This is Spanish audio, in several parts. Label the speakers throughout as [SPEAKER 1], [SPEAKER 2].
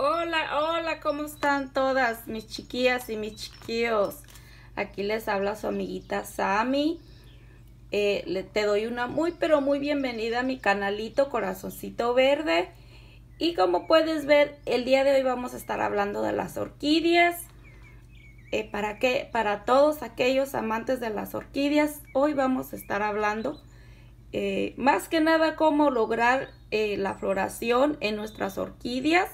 [SPEAKER 1] Hola, hola, ¿cómo están todas mis chiquillas y mis chiquillos? Aquí les habla su amiguita Sami. Eh, te doy una muy pero muy bienvenida a mi canalito Corazoncito Verde. Y como puedes ver, el día de hoy vamos a estar hablando de las orquídeas. Eh, para, qué? para todos aquellos amantes de las orquídeas, hoy vamos a estar hablando eh, más que nada cómo lograr la floración en nuestras orquídeas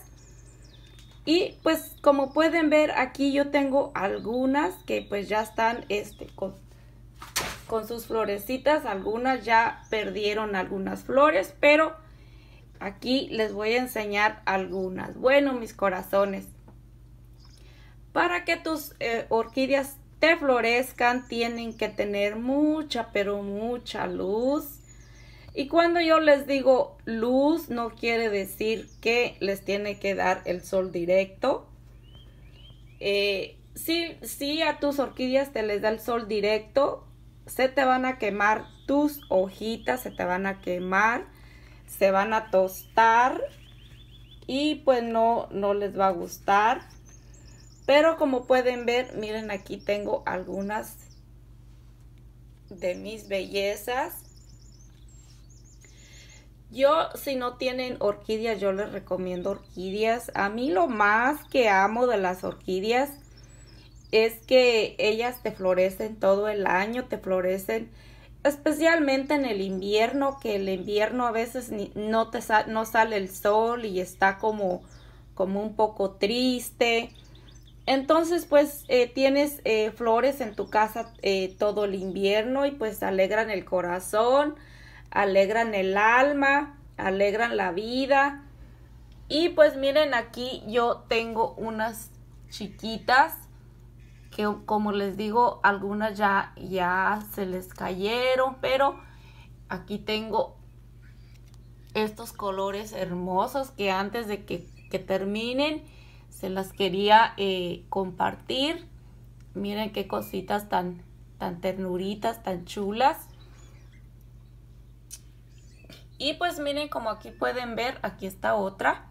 [SPEAKER 1] y pues como pueden ver aquí yo tengo algunas que pues ya están este, con, sus florecitas. Algunas ya perdieron algunas flores, pero aquí les voy a enseñar algunas. Bueno, mis corazones. Para que tus eh, orquídeas te florezcan tienen que tener mucha, pero mucha luz y cuando yo les digo luz, no quiere decir que les tiene que dar el sol directo. si, eh, si a tus orquídeas te les da el sol directo, se te van a quemar tus hojitas, se te van a quemar, se van a tostar y pues no, no les va a gustar. Pero como pueden ver, miren aquí tengo algunas de mis bellezas. Yo, si no tienen orquídeas, yo les recomiendo orquídeas. A mí lo más que amo de las orquídeas es que ellas te florecen todo el año, te florecen especialmente en el invierno, que el invierno a veces no, te no sale el sol y está como, como un poco triste. Entonces, pues eh, tienes eh, flores en tu casa eh, todo el invierno y pues alegran el corazón alegran el alma, alegran la vida. Y pues miren, aquí yo tengo unas chiquitas que como les digo, algunas ya, ya se les cayeron, pero aquí tengo estos colores hermosos que antes de que, terminen se las quería eh, compartir. Miren qué cositas tan, tan ternuritas, tan chulas. Y pues miren como aquí pueden ver, aquí está otra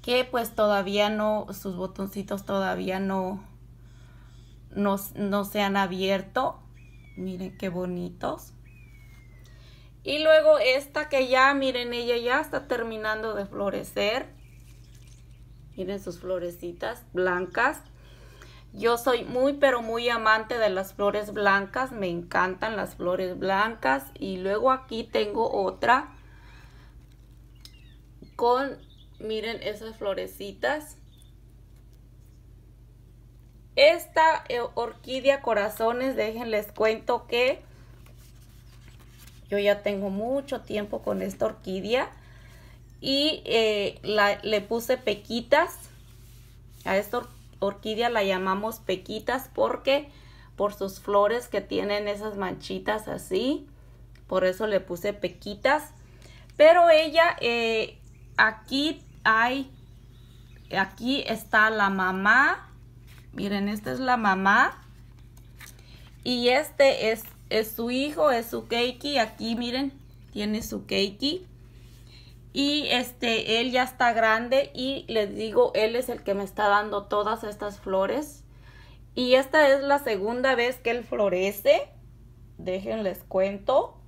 [SPEAKER 1] que pues todavía no, sus botoncitos todavía no, no, se han abierto. Miren qué bonitos. Y luego esta que ya, miren, ella ya está terminando de florecer. Miren sus florecitas blancas. Yo soy muy pero muy amante de las flores blancas, me encantan las flores blancas y luego aquí tengo otra con, miren esas florecitas. Esta eh, orquídea corazones, déjenles cuento que yo ya tengo mucho tiempo con esta orquídea y eh, le puse pequitas a esta orquídea orquídea la llamamos pequitas porque por sus flores que tienen esas manchitas así. Por eso le puse pequitas. Pero ella, eh, aquí hay, aquí está la mamá. Miren, esta es la mamá. Y este es, es su hijo, es su keiki. Aquí miren, tiene su keiki. Y este, él ya está grande y les digo, él es el que me está dando todas estas flores. Y esta es la segunda vez que él florece. Déjenles cuento.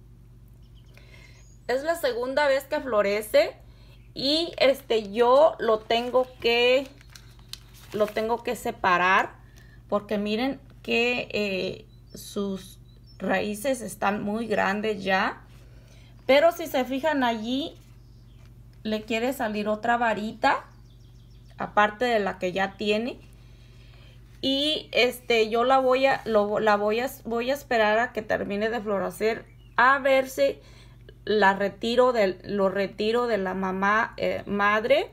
[SPEAKER 1] Es la segunda vez que florece y este yo lo tengo que lo tengo que separar porque miren que eh, sus raíces están muy grandes ya. Pero si se fijan allí, le quiere salir otra varita, aparte de la que ya tiene. Y este, yo la voy a, la voy a, voy a esperar a que termine de florecer, a ver si la retiro de, lo retiro de la mamá eh, madre.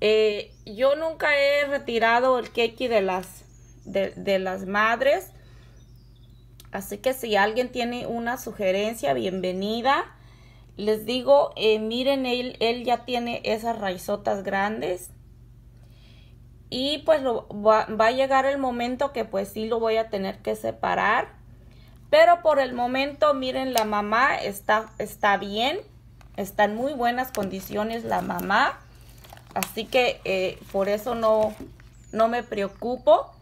[SPEAKER 1] Eh, yo nunca he retirado el keki de las, de, de las madres. Así que si alguien tiene una sugerencia, bienvenida. Les digo, eh, miren, él, él ya tiene esas raizotas grandes. Y pues va, a llegar el momento que pues sí lo voy a tener que separar. Pero por el momento, miren, la mamá está, está bien. Está en muy buenas condiciones la mamá. Así que eh, por eso no, no me preocupo.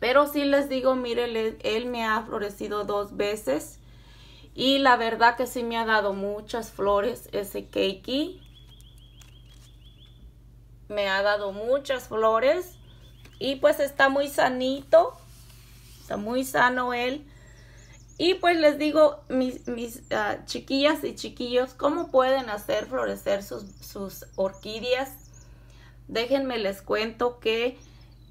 [SPEAKER 1] Pero sí les digo, miren, él me ha florecido dos veces. Y la verdad que sí me ha dado muchas flores ese cakey. Me ha dado muchas flores. Y pues está muy sanito. Está muy sano él. Y pues les digo, mis, ah, chiquillas y chiquillos, ¿cómo pueden hacer florecer sus, sus orquídeas? Déjenme les cuento que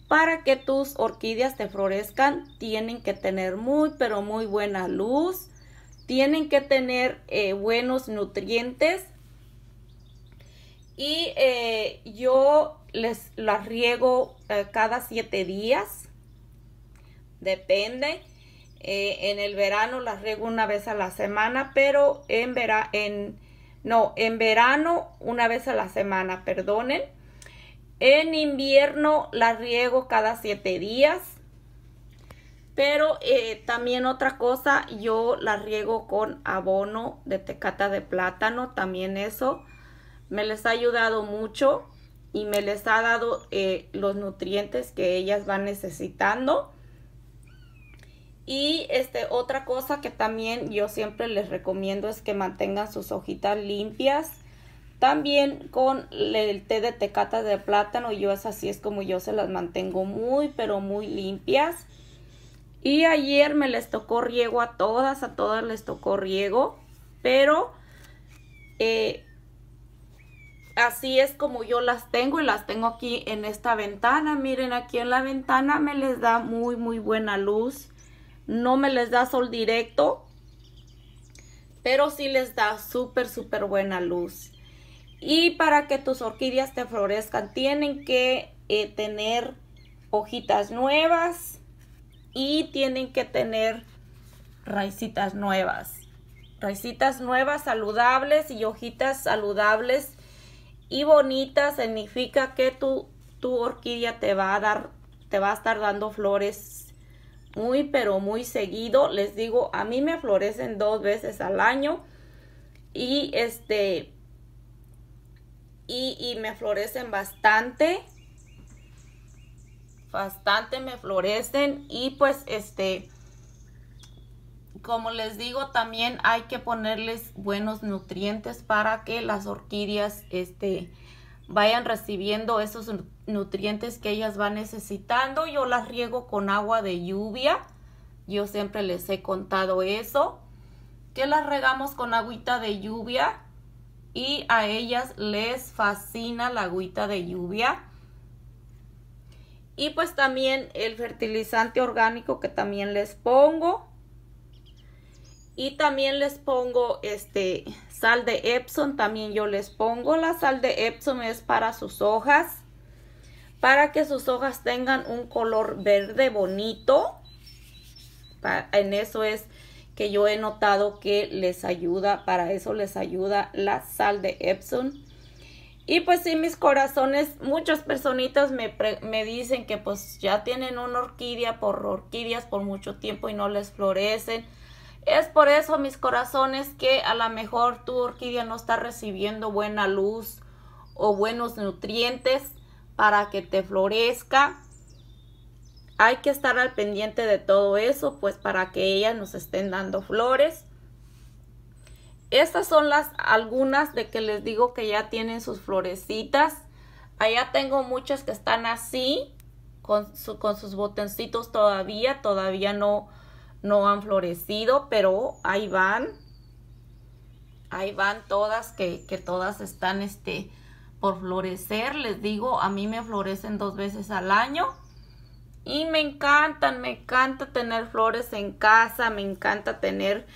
[SPEAKER 1] para que tus orquídeas te florezcan, tienen que tener muy, pero muy buena luz tienen que tener eh, buenos nutrientes y eh, yo les las riego eh, cada siete días depende en el verano las riego una vez a la semana pero en verano en no en verano una vez a la semana perdonen en invierno las riego cada siete días pero eh, también otra cosa, yo la riego con abono de tecata de plátano, también eso me les ha ayudado mucho y me les ha dado eh, los nutrientes que ellas van necesitando. Y este, otra cosa que también yo siempre les recomiendo es que mantengan sus hojitas limpias. También con el té de tecata de plátano, yo es así es como yo se las mantengo muy pero muy limpias y ayer me les tocó riego a todas, a todas les tocó riego, pero eh, así es como yo las tengo y las tengo aquí en esta ventana. Miren, aquí en la ventana me les da muy, muy buena luz. No me les da sol directo, pero sí les da súper, súper buena luz. Y para que tus orquídeas te florezcan, tienen que eh, tener hojitas nuevas, y tienen que tener raicitas nuevas. Raicitas nuevas, saludables y hojitas saludables y bonitas significa que tu, tu orquídea te va a dar, te va a estar dando flores muy pero muy seguido. Les digo, a mí me florecen dos veces al año y este y, y me florecen bastante bastante me florecen y pues este como les digo también hay que ponerles buenos nutrientes para que las orquídeas este vayan recibiendo esos nutrientes que ellas van necesitando yo las riego con agua de lluvia yo siempre les he contado eso que las regamos con agüita de lluvia y a ellas les fascina la agüita de lluvia y pues también el fertilizante orgánico que también les pongo. Y también les pongo este sal de Epsom, también yo les pongo. La sal de Epsom es para sus hojas, para que sus hojas tengan un color verde bonito. En eso es que yo he notado que les ayuda, para eso les ayuda la sal de Epsom. Y pues sí, mis corazones, muchas personitas me, me dicen que pues ya tienen una orquídea por orquídeas por mucho tiempo y no les florecen. Es por eso, mis corazones, que a lo mejor tu orquídea no está recibiendo buena luz o buenos nutrientes para que te florezca. Hay que estar al pendiente de todo eso, pues para que ellas nos estén dando flores estas son las algunas de que les digo que ya tienen sus florecitas. Allá tengo muchas que están así, con, con sus botoncitos todavía, todavía no, no han florecido, pero ahí van. Ahí van todas, que, todas están este, por florecer. Les digo, a mí me florecen dos veces al año. Y me encantan, me encanta tener flores en casa, me encanta tener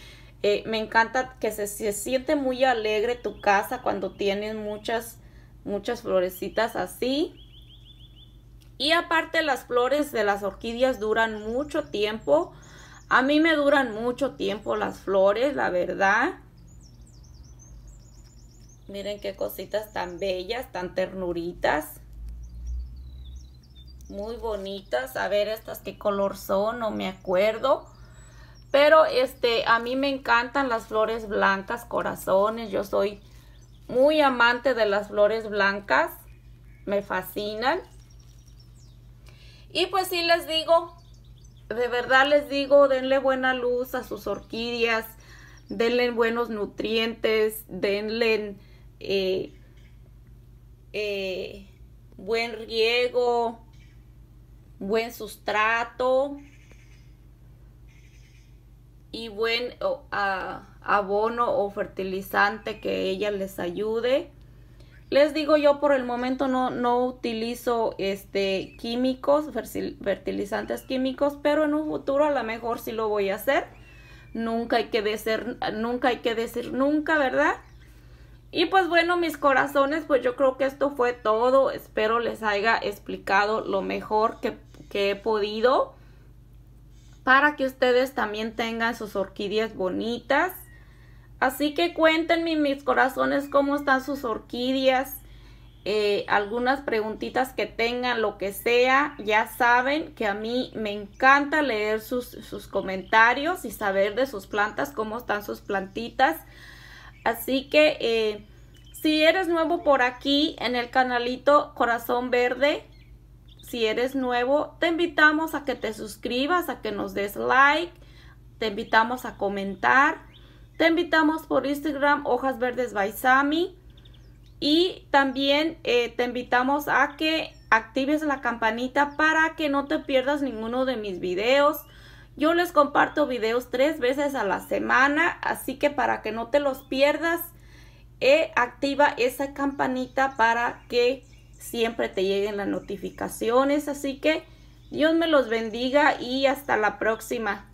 [SPEAKER 1] eh, me encanta que se, se, siente muy alegre tu casa cuando tienes muchas, muchas florecitas así. Y aparte las flores de las orquídeas duran mucho tiempo. A mí me duran mucho tiempo las flores, la verdad. Miren qué cositas tan bellas, tan ternuritas. Muy bonitas. A ver estas qué color son, no me acuerdo pero este, a mí me encantan las flores blancas, corazones. Yo soy muy amante de las flores blancas. Me fascinan. Y pues sí les digo, de verdad les digo, denle buena luz a sus orquídeas, denle buenos nutrientes, denle eh, eh, buen riego, buen sustrato y buen abono o fertilizante que ella les ayude. Les digo yo por el momento no, no utilizo este químicos, fertilizantes químicos, pero en un futuro a lo mejor sí lo voy a hacer. Nunca hay que decir, nunca hay que decir nunca, ¿verdad? Y pues bueno, mis corazones, pues yo creo que esto fue todo. Espero les haya explicado lo mejor que, que he podido para que ustedes también tengan sus orquídeas bonitas. Así que cuéntenme mis corazones cómo están sus orquídeas, eh, algunas preguntitas que tengan, lo que sea. Ya saben que a mí me encanta leer sus, sus comentarios y saber de sus plantas, cómo están sus plantitas. Así que eh, si eres nuevo por aquí en el canalito Corazón Verde, si eres nuevo, te invitamos a que te suscribas, a que nos des like, te invitamos a comentar, te invitamos por Instagram Hojas Verdes by y también eh, te invitamos a que actives la campanita para que no te pierdas ninguno de mis videos. Yo les comparto videos tres veces a la semana, así que para que no te los pierdas, eh, activa esa campanita para que siempre te lleguen las notificaciones. Así que Dios me los bendiga y hasta la próxima.